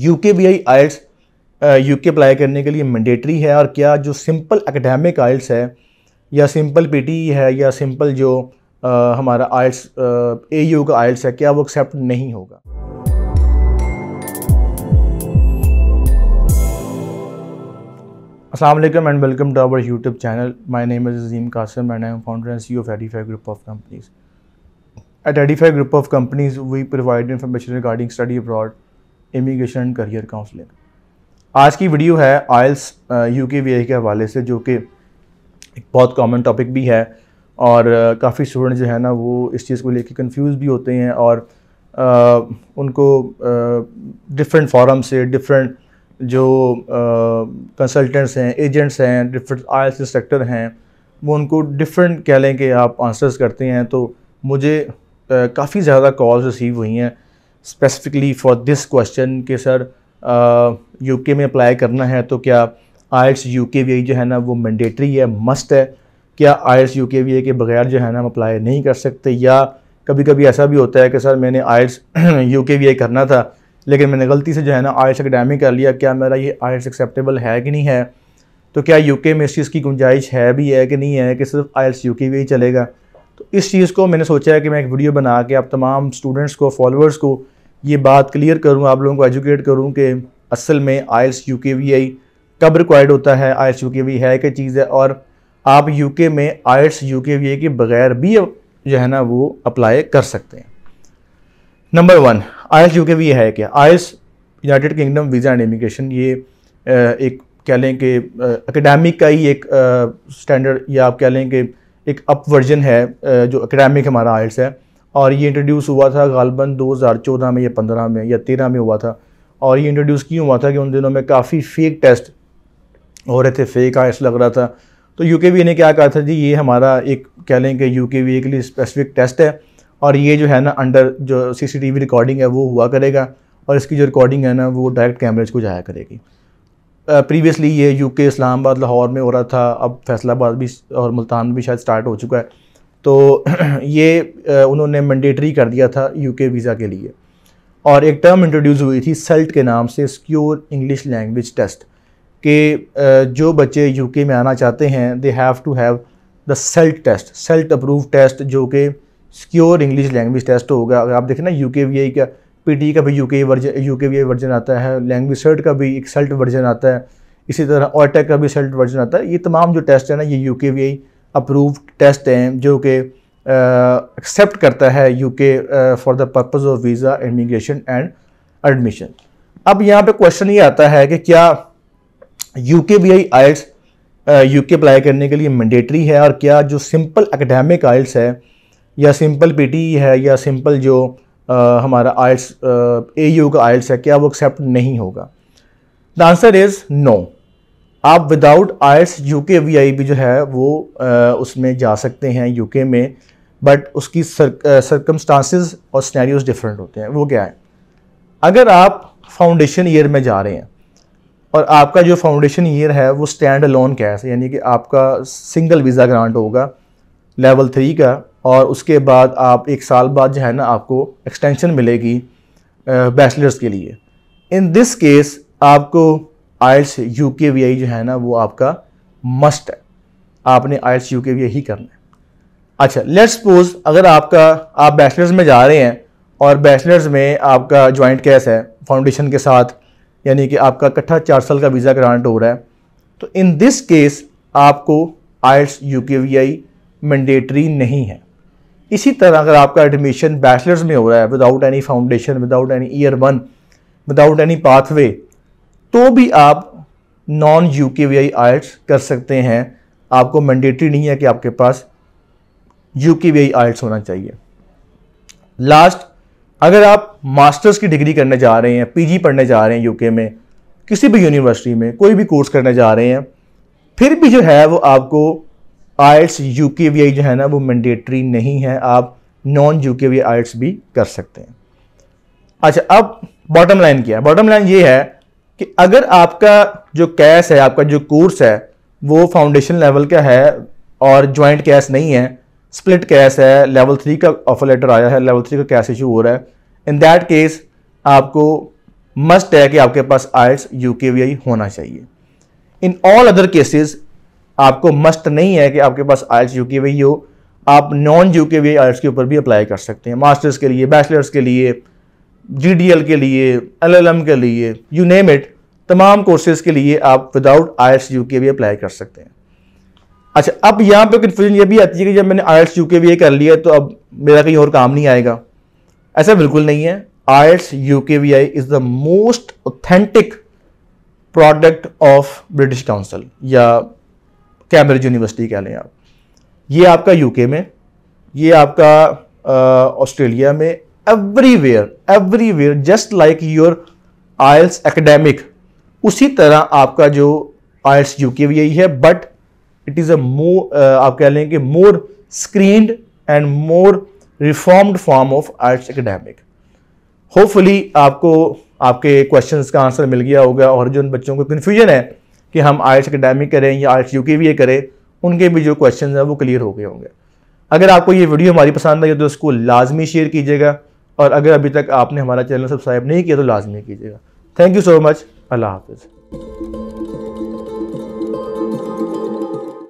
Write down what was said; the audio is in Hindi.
यूके बी आई आयल्स के अप्लाई करने के लिए मैंडेटरी है और क्या जो सिंपल एकेडमिक आयल्स है या सिंपल ई e है या सिंपल जो आ, हमारा आयल्स ए यू का आयल्स है क्या वो एक्सेप्ट नहीं होगा असलम and welcome to our YouTube channel my name is Azeem Qasim and I am founder and C of Edify group of companies at Edify group of companies we provide information regarding study abroad immigration career counselling आज की वीडियो है IELTS U K V I के हवाले से जो कि एक बहुत कॉमन टॉपिक भी है और uh, काफ़ी स्टूडेंट जो है ना वो इस चीज़ को लेके कंफ्यूज भी होते हैं और आ, uh, उनको डिफरेंट uh, फॉरम से डिफरेंट जो कंसल्टेंट्स हैं एजेंट्स हैं डिफरेंट आयल्स इंस्ट्रक्टर हैं वो उनको डिफरेंट कह लें कि आप आंसर्स करते हैं तो मुझे काफ़ी ज़्यादा कॉल्स रिसीव हुई हैं स्पेसिफिकली फॉर दिस क्वेश्चन के सर यूके में अप्लाई करना है तो क्या आयल्स यू के वी जो है ना वो मैंडेटरी है मस्ट है क्या आयल्स यू के वी के बगैर जो है ना हम अप्लाई नहीं कर सकते या कभी कभी ऐसा भी होता है कि सर मैंने IELTS U K V I करना था लेकिन मैंने गलती से जो है ना आयल्स अकेडमी कर लिया क्या मेरा ये आयल्स एक्सेप्टेबल है कि नहीं है तो क्या यू के में इस चीज़ की गुंजाइश है भी है कि नहीं है कि सिर्फ IELTS U K V I चलेगा तो इस चीज़ को मैंने सोचा है कि मैं एक वीडियो बना के आप तमाम स्टूडेंट्स को फॉलोअर्स को ये बात क्लियर करूँ आप लोगों को एजुकेट करूँ कि असल में IELTS U K V I कब रिक्वायर्ड होता है आयल्स यू के वी है क्या चीज़ है और आप यू के में IELTS U K V I के बगैर भी जो है ना वो अप्लाई कर सकते हैं number one IELTS U K V है क्या IELTS United Kingdom visa and immigration ये एक कह लें कि अकेडमिक का ही एक स्टैंडर्ड या आप कह लें कि एक अप वर्जन है जो अकेडेमिक हमारा आयल्स है और ये इंट्रोड्यूस हुआ था गालबन 2014 में या 15 में या 13 में हुआ था और ये इंट्रोड्यूस क्यों हुआ था कि उन दिनों में काफ़ी फेक टेस्ट हो रहे थे फेक आइस लग रहा था तो यू ने क्या कहा था जी ये हमारा एक कह लें कि यू के लिए स्पेसिफिक टेस्ट है और ये जो है ना अंडर जो सी रिकॉर्डिंग है वो हुआ करेगा और इसकी जो रिकॉर्डिंग है ना वो डायरेक्ट कैमरेज को जाया करेगी प्रीवियसली ये यूके इस्लामाबाद लाहौर में हो रहा था अब फैसलाबाद भी और मुल्तान भी शायद स्टार्ट हो चुका है तो ये उन्होंने मैंडेटरी कर दिया था यूके वीज़ा के लिए और एक टर्म इंट्रोड्यूस हुई थी सेल्ट के नाम से स्क्योर इंग्लिश लैंग्वेज टेस्ट के जो बच्चे यूके में आना चाहते हैं they have to have the SELT test SELT approve test जो कि स्क्योर इंग्लिश लैंग्वेज टेस्ट होगा अगर आप देखें ना यू के वी आई का पी टी का भी U K version U K V I version आता है लैंग्वेज सर्ट का भी एक सेल्ट वर्जन आता है इसी तरह ऑटेक का भी सेल्ट वर्जन आता है ये तमाम जो टेस्ट है ना ये you K V I approved test हैं जो कि एक्सेप्ट करता है UK for the purpose of visa immigration and admission अब यहाँ पे क्वेश्चन ये आता है कि क्या UK B I IELTS UK apply करने के लिए मैंडेटरी है और क्या जो सिंपल एकेडमिक आइल्स है या सिंपल ई e है या सिंपल जो आ, हमारा आइल्स ए यू का आइल्स है क्या वो एक्सेप्ट नहीं होगा द आंसर इज़ नो आप विदाउट आयर्स यूके वीआईपी जो है वो आ, उसमें जा सकते हैं यूके में बट उसकी सरकमस्टांसिस और स्नैरियोज डिफरेंट होते हैं वो क्या है अगर आप फाउंडेशन ईयर में जा रहे हैं और आपका जो फाउंडेशन ईयर है वो स्टैंड लोन कैश यानी कि आपका सिंगल वीज़ा ग्रांट होगा लेवल थ्री का और उसके बाद आप एक साल बाद जो है ना आपको एक्सटेंशन मिलेगी बैचलर्स के लिए इन दिस केस आपको IELTS U K V I जो है ना वो आपका मस्ट है आपने IELTS U K V I ही करना है अच्छा लेट्स सपोज अगर आपका आप बैचलर्स में जा रहे हैं और बैचलर्स में आपका जॉइंट कैस है फाउंडेशन के साथ यानी कि आपका इकट्ठा चार साल का वीज़ा ग्रांट हो रहा है तो इन दिस केस आपको IELTS U K V I mandatory नहीं है इसी तरह अगर आपका एडमिशन बैचलर्स में हो रहा है without any foundation without any year one without any pathway तो भी आप non U K V I IELTS कर सकते हैं आपको मैंडेटरी नहीं है कि आपके पास यू के वी आई आयट्स होना चाहिए लास्ट अगर आप मास्टर्स की डिग्री करने जा रहे हैं पीजी पढ़ने जा रहे हैं यूके में किसी भी यूनिवर्सिटी में कोई भी कोर्स करने जा रहे हैं फिर भी जो है वो आपको आयट्स यू के वी आई जो है ना वो मैंडेटरी नहीं है आप non U K V IELTS भी कर सकते हैं अच्छा अब बॉटम लाइन क्या है बॉटम लाइन ये है कि अगर आपका जो कैश है आपका जो कोर्स है वो फाउंडेशन लेवल का है और ज्वाइंट कैश नहीं है स्प्लिट कैश है लेवल थ्री का ऑफर लेटर आया है लेवल थ्री का कैश इशू हो रहा है इन दैट केस आपको मस्ट है कि आपके पास आइट्स यू के वी आई होना चाहिए इन ऑल अदर केसेस आपको मस्ट नहीं है कि आपके पास आइट्स यू के वी आई हो आप non U K V I IELTS के ऊपर भी अप्लाई कर सकते हैं मास्टर्स के लिए बैचलर्स के लिए जी के लिए एल के लिए यू नेम इट तमाम कोर्सेज के लिए आप विदाउट आई एस यू के भी अप्लाई कर सकते हैं अच्छा अब यहाँ पे कन्फ्यूजन ये भी आती है कि जब मैंने आई एस यू के भी कर लिया तो अब मेरा कहीं और काम नहीं आएगा ऐसा बिल्कुल नहीं है I S U K V I is the most authentic product of British Council या कैम्ब्रिज यूनिवर्सिटी कह लें आप ये आपका यूके में ये आपका ऑस्ट्रेलिया में everywhere everywhere just like your IELTS academic उसी तरह आपका जो आयल्स यूके भी यही है but it is a more आप कह लेंगे more screen and more reformed form of arts academic hopefully आपको आपके क्वेश्चंस का आंसर मिल गया होगा और जो उन बच्चों को कन्फ्यूजन है कि हम आर्ट्स एकेडमिक करें या आर्ट्स यू के करें उनके भी जो क्वेश्चन हैं वो क्लियर हो गए होंगे अगर आपको ये वीडियो हमारी पसंद आई तो उसको लाजमी शेयर कीजिएगा और अगर अभी तक आपने हमारा चैनल सब्सक्राइब नहीं किया तो लाजमी कीजिएगा थैंक यू सो मच अल्लाह हाफिज़